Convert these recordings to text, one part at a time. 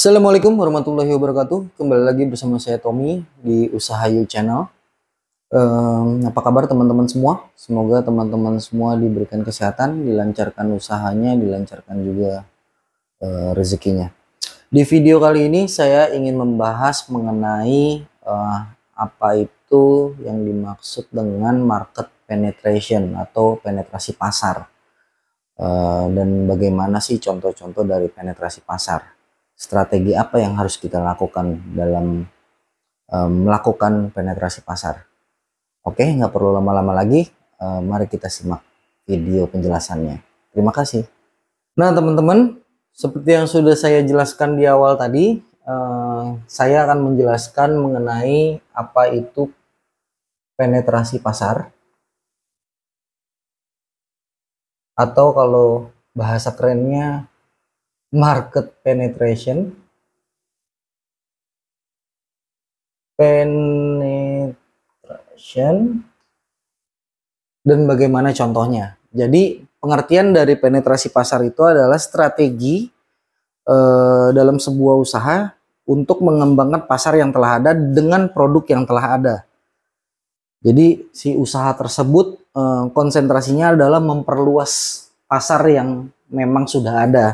Assalamualaikum warahmatullahi wabarakatuh. Kembali lagi bersama saya Tommy di Usaha You Channel. Um, apa kabar teman-teman semua? Semoga teman-teman semua diberikan kesehatan, dilancarkan usahanya, dilancarkan juga uh, rezekinya. Di video kali ini saya ingin membahas mengenai uh, apa itu yang dimaksud dengan market penetration atau penetrasi pasar. Uh, dan bagaimana sih contoh-contoh dari penetrasi pasar? strategi apa yang harus kita lakukan dalam um, melakukan penetrasi pasar. Oke, nggak perlu lama-lama lagi. Uh, mari kita simak video penjelasannya. Terima kasih. Nah, teman-teman, seperti yang sudah saya jelaskan di awal tadi, uh, saya akan menjelaskan mengenai apa itu penetrasi pasar. Atau kalau bahasa kerennya market penetration penetration dan bagaimana contohnya. Jadi pengertian dari penetrasi pasar itu adalah strategi eh, dalam sebuah usaha untuk mengembangkan pasar yang telah ada dengan produk yang telah ada. Jadi si usaha tersebut eh, konsentrasinya adalah memperluas pasar yang memang sudah ada.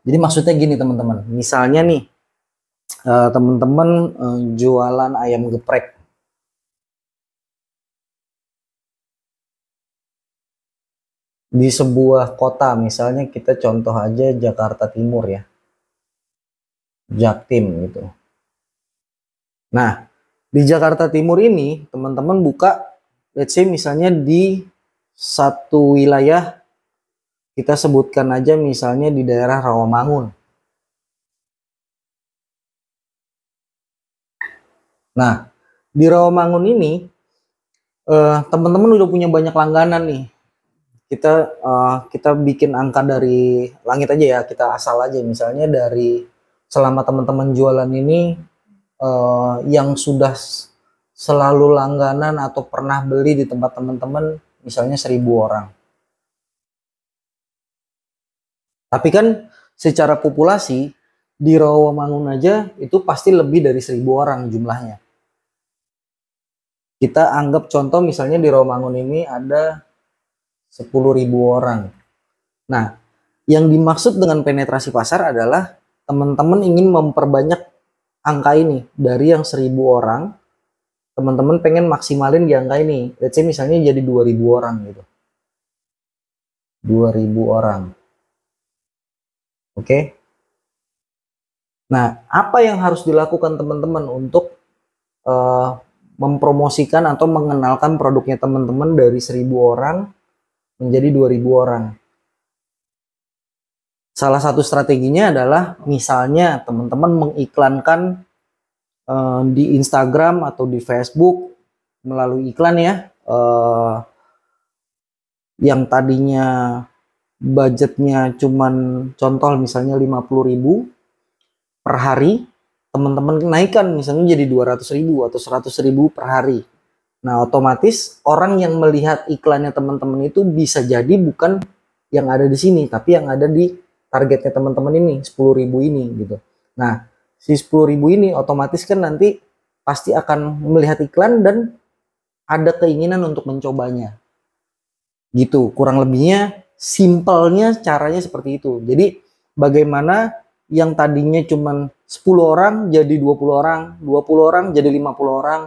Jadi maksudnya gini teman-teman, misalnya nih eh, teman-teman eh, jualan ayam geprek. Di sebuah kota, misalnya kita contoh aja Jakarta Timur ya. Jaktim gitu. Nah, di Jakarta Timur ini teman-teman buka let's say misalnya di satu wilayah kita sebutkan aja misalnya di daerah Rawamangun. Nah, di Rawamangun ini eh, teman-teman udah punya banyak langganan nih. Kita eh, kita bikin angka dari langit aja ya, kita asal aja misalnya dari selama teman-teman jualan ini eh, yang sudah selalu langganan atau pernah beli di tempat teman-teman misalnya seribu orang. Tapi kan secara populasi di Rawamangun aja itu pasti lebih dari seribu orang jumlahnya. Kita anggap contoh misalnya di Rawamangun ini ada 10.000 orang. Nah, yang dimaksud dengan penetrasi pasar adalah teman-teman ingin memperbanyak angka ini dari yang seribu orang, teman-teman pengen maksimalin di angka ini. Let's say misalnya jadi 2.000 orang gitu. 2.000 orang. Oke. Nah, apa yang harus dilakukan teman-teman untuk uh, mempromosikan atau mengenalkan produknya teman-teman dari 1000 orang menjadi 2000 orang? Salah satu strateginya adalah misalnya teman-teman mengiklankan uh, di Instagram atau di Facebook melalui iklan ya. Uh, yang tadinya budgetnya cuman contoh misalnya 50 ribu per hari teman-teman naikkan misalnya jadi 200 ribu atau 100 ribu per hari nah otomatis orang yang melihat iklannya teman-teman itu bisa jadi bukan yang ada di sini tapi yang ada di targetnya teman-teman ini 10 ribu ini gitu nah si 10 ribu ini otomatis kan nanti pasti akan melihat iklan dan ada keinginan untuk mencobanya gitu kurang lebihnya simpelnya caranya seperti itu. Jadi bagaimana yang tadinya cuman 10 orang jadi 20 orang, 20 orang jadi 50 orang,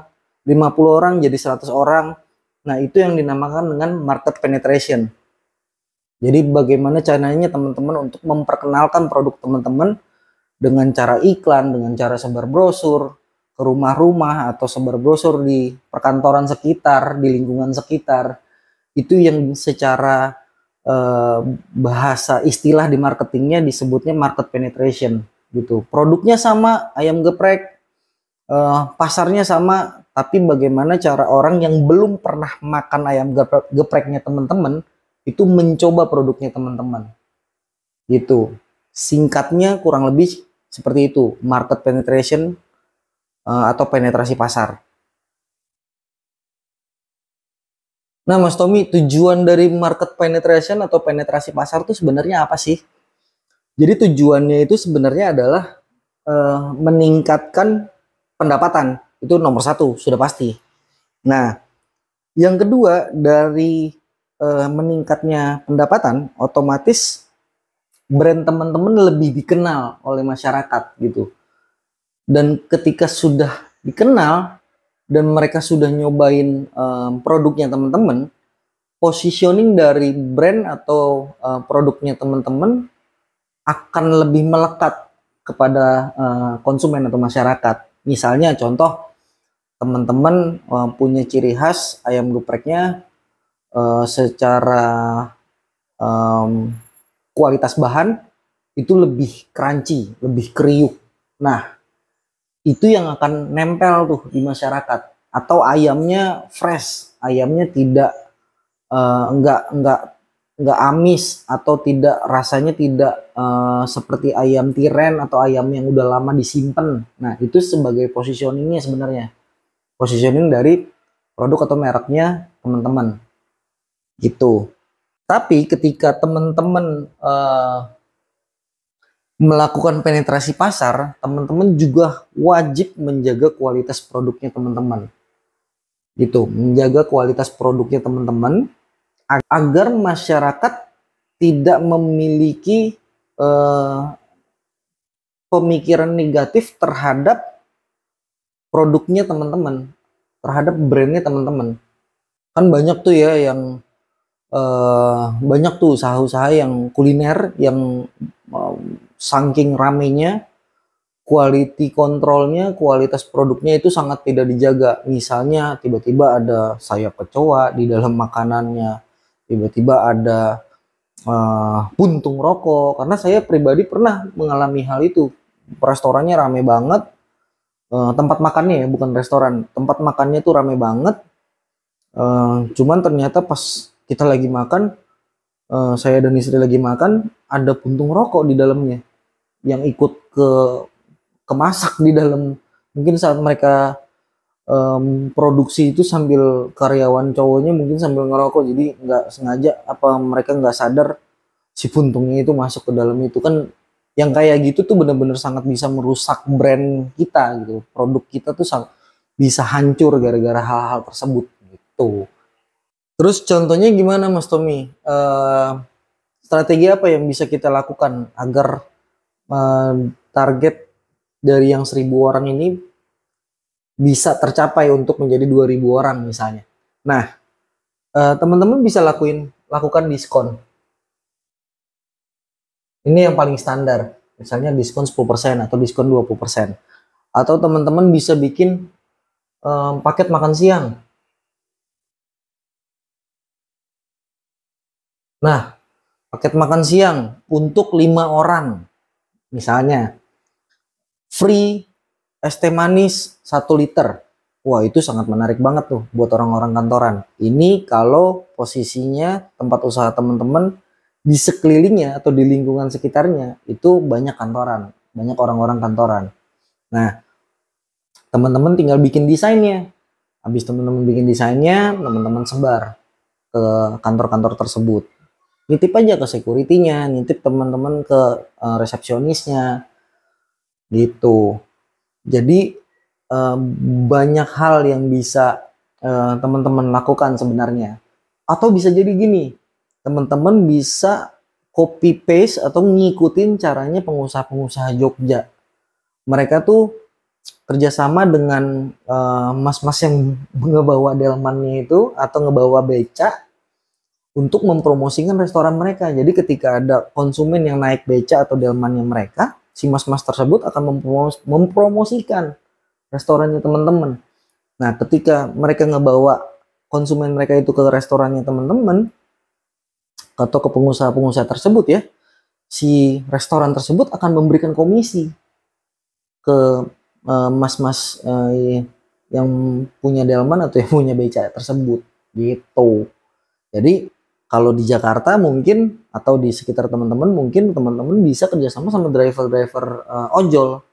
50 orang jadi 100 orang. Nah, itu yang dinamakan dengan market penetration. Jadi bagaimana caranya teman-teman untuk memperkenalkan produk teman-teman dengan cara iklan, dengan cara sebar brosur ke rumah-rumah atau sebar brosur di perkantoran sekitar, di lingkungan sekitar. Itu yang secara Eh, bahasa istilah di marketingnya disebutnya market penetration gitu. Produknya sama ayam geprek, uh, pasarnya sama, tapi bagaimana cara orang yang belum pernah makan ayam geprek, gepreknya teman-teman itu mencoba produknya teman-teman. Gitu. Singkatnya kurang lebih seperti itu, market penetration uh, atau penetrasi pasar. Nah, Mas Tommy, tujuan dari market penetration atau penetrasi pasar itu sebenarnya apa sih? Jadi tujuannya itu sebenarnya adalah uh, meningkatkan pendapatan. Itu nomor satu, sudah pasti. Nah, yang kedua dari uh, meningkatnya pendapatan, otomatis brand teman-teman lebih dikenal oleh masyarakat gitu. Dan ketika sudah dikenal, dan mereka sudah nyobain um, produknya teman-teman, positioning dari brand atau uh, produknya teman-teman akan lebih melekat kepada uh, konsumen atau masyarakat. Misalnya contoh teman-teman uh, punya ciri khas ayam gepreknya uh, secara um, kualitas bahan itu lebih crunchy, lebih kriuk. Nah, itu yang akan nempel tuh di masyarakat atau ayamnya fresh ayamnya tidak uh, enggak enggak enggak amis atau tidak rasanya tidak uh, seperti ayam tiren atau ayam yang udah lama disimpan nah itu sebagai positioningnya sebenarnya positioning dari produk atau mereknya teman-teman gitu tapi ketika teman-teman uh, melakukan penetrasi pasar, teman-teman juga wajib menjaga kualitas produknya teman-teman. Gitu, menjaga kualitas produknya teman-teman agar masyarakat tidak memiliki eh, pemikiran negatif terhadap produknya teman-teman, terhadap brandnya teman-teman. Kan banyak tuh ya yang eh, banyak tuh usaha-usaha yang kuliner yang eh, saking ramenya quality kontrolnya, kualitas produknya itu sangat tidak dijaga. Misalnya tiba-tiba ada sayap kecoa di dalam makanannya, tiba-tiba ada uh, puntung rokok. Karena saya pribadi pernah mengalami hal itu. Restorannya rame banget, uh, tempat makannya ya, bukan restoran. Tempat makannya tuh rame banget. Uh, cuman ternyata pas kita lagi makan Eh, saya dan istri lagi makan ada puntung rokok di dalamnya yang ikut ke kemasak di dalam mungkin saat mereka um, produksi itu sambil karyawan cowoknya mungkin sambil ngerokok jadi nggak sengaja apa mereka nggak sadar si puntungnya itu masuk ke dalam itu kan yang kayak gitu tuh bener-bener sangat bisa merusak brand kita gitu produk kita tuh bisa hancur gara-gara hal-hal tersebut gitu Terus contohnya gimana Mas Tommy? Uh, strategi apa yang bisa kita lakukan agar uh, target dari yang seribu orang ini bisa tercapai untuk menjadi 2000 orang misalnya. Nah, eh, teman-teman bisa lakuin lakukan diskon. Ini yang paling standar. Misalnya diskon 10% atau diskon 20%. Atau teman-teman bisa bikin um, paket makan siang Nah, paket makan siang untuk lima orang, misalnya free es teh manis 1 liter. Wah, itu sangat menarik banget tuh buat orang-orang kantoran. Ini kalau posisinya tempat usaha teman-teman di sekelilingnya atau di lingkungan sekitarnya itu banyak kantoran, banyak orang-orang kantoran. Nah, teman-teman tinggal bikin desainnya. Habis teman-teman bikin desainnya, teman-teman sebar ke kantor-kantor tersebut nitip aja ke securitynya nitip teman-teman ke uh, resepsionisnya gitu jadi uh, banyak hal yang bisa uh, teman-teman lakukan sebenarnya atau bisa jadi gini teman-teman bisa copy paste atau ngikutin caranya pengusaha-pengusaha Jogja mereka tuh kerjasama dengan mas-mas uh, mas -mas yang ngebawa delmannya itu atau ngebawa beca untuk mempromosikan restoran mereka. Jadi ketika ada konsumen yang naik beca atau delmannya mereka, si mas-mas tersebut akan mempromos mempromosikan restorannya teman-teman. Nah, ketika mereka ngebawa konsumen mereka itu ke restorannya teman-teman atau ke pengusaha-pengusaha tersebut ya, si restoran tersebut akan memberikan komisi ke eh, mas-mas uh, uh, yang punya delman atau yang punya beca tersebut gitu. Jadi kalau di Jakarta mungkin atau di sekitar teman-teman mungkin teman-teman bisa kerjasama sama driver-driver uh, ojol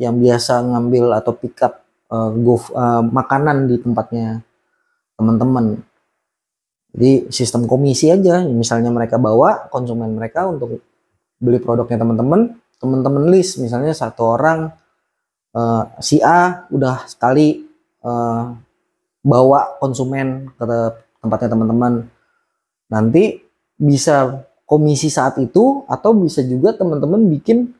yang biasa ngambil atau pick up uh, go, uh, makanan di tempatnya teman-teman. Jadi sistem komisi aja, misalnya mereka bawa konsumen mereka untuk beli produknya teman-teman, teman-teman list misalnya satu orang uh, si A udah sekali uh, bawa konsumen ke tempatnya teman-teman Nanti bisa komisi saat itu atau bisa juga teman-teman bikin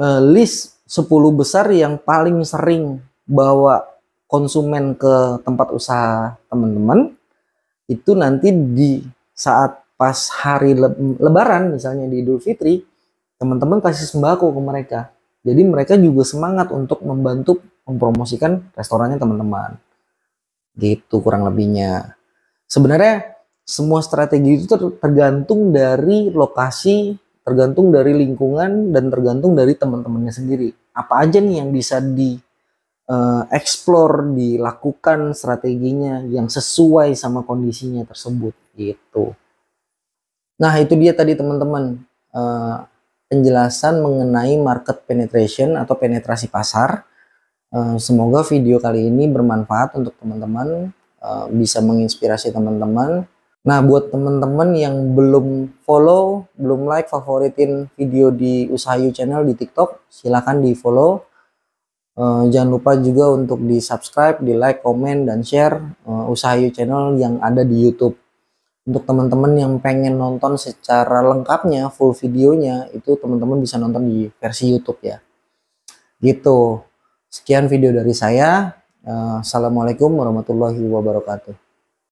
uh, list 10 besar yang paling sering bawa konsumen ke tempat usaha teman-teman itu nanti di saat pas hari lebaran misalnya di Idul Fitri teman-teman kasih sembako ke mereka jadi mereka juga semangat untuk membantu mempromosikan restorannya teman-teman gitu kurang lebihnya sebenarnya semua strategi itu tergantung dari lokasi, tergantung dari lingkungan dan tergantung dari teman-temannya sendiri. Apa aja nih yang bisa di uh, explore, dilakukan strateginya yang sesuai sama kondisinya tersebut gitu. Nah, itu dia tadi teman-teman uh, penjelasan mengenai market penetration atau penetrasi pasar. Eh, semoga video kali ini bermanfaat untuk teman-teman, bisa menginspirasi teman-teman Nah, buat teman-teman yang belum follow, belum like, favoritin video di Usahayu Channel di TikTok, silahkan di follow. Uh, eh, jangan lupa juga untuk di subscribe, di like, komen, dan share uh, Usahayu Channel yang ada di YouTube. Untuk teman-teman yang pengen nonton secara lengkapnya, full videonya, itu teman-teman bisa nonton di versi YouTube ya. Gitu. Sekian video dari saya. Uh, Assalamualaikum warahmatullahi wabarakatuh.